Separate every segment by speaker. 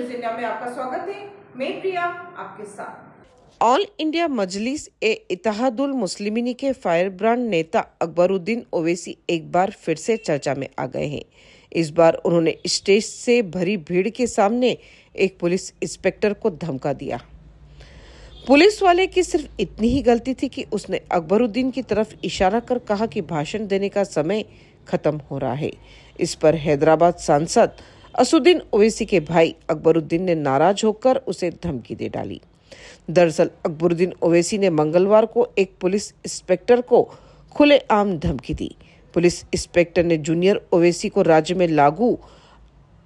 Speaker 1: news India में आपका स्वागत है मैं प्रिया आपके साथ ऑल इंडिया मजलिस ए इतिहादुल मुस्लिमिनी के फायर ब्रांड नेता अकबरुद्दीन ओवैसी एक बार फिर से चर्चा में आ गए हैं इस बार उन्होंने स्टेज से भरी भीड़ के सामने एक पुलिस इंस्पेक्टर को धमका दिया पुलिस वाले की सिर्फ इतनी ही गलती थी कि उसने अकबरुद्दीन की तरफ इशारा कर कहा कि भाषण देने का समय खत्म हो रहा है इस पर हैदराबाद सांसद असुद्दीन ओवैसी के भाई अकबरुद्दीन ने नाराज होकर उसे धमकी दे डाली दरअसल अकबरुद्दीन ओवैसी ने मंगलवार को एक पुलिस इंस्पेक्टर को खुलेआम धमकी दी पुलिस इंस्पेक्टर ने जूनियर ओवैसी को राज्य में लागू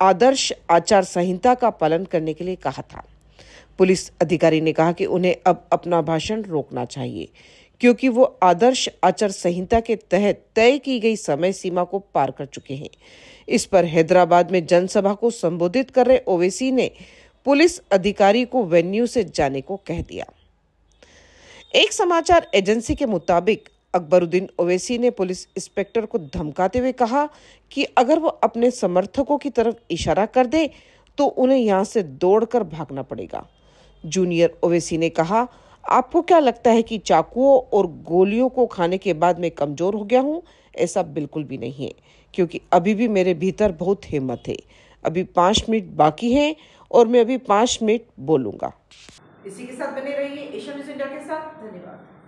Speaker 1: आदर्श आचार संहिता का पालन करने के लिए कहा था पुलिस अधिकारी ने कहा कि उन्हें अब अपना भाषण रोकना चाहिए क्योंकि वो आदर्श आचार संहिता के तहत तय की गई समय सीमा को पार कर चुके हैं इस पर हैदराबाद में जनसभा को संबोधित कर रहे ओवैसी ने पुलिस अधिकारी को वेन्यू से जाने को कह दिया एक समाचार एजेंसी के मुताबिक अकबरुद्दीन ओवैसी ने पुलिस इंस्पेक्टर को धमकाते हुए कहा कि अगर वो अपने समर्थकों की तरफ इशारा कर दे तो उन्हें यहां से दौड़कर भागना पड़ेगा जूनियर ओवैसी ने कहा आपको क्या लगता है कि चाकुओं और गोलियों को खाने के बाद मैं कमज़ोर हो गया हूँ ऐसा बिल्कुल भी नहीं है क्योंकि अभी भी मेरे भीतर बहुत हिम्मत है अभी पाँच मिनट बाकी है और मैं अभी पाँच मिनट बोलूँगा इसी के साथ बने रहिए एशिया न्यूज़ इंडिया के साथ धन्यवाद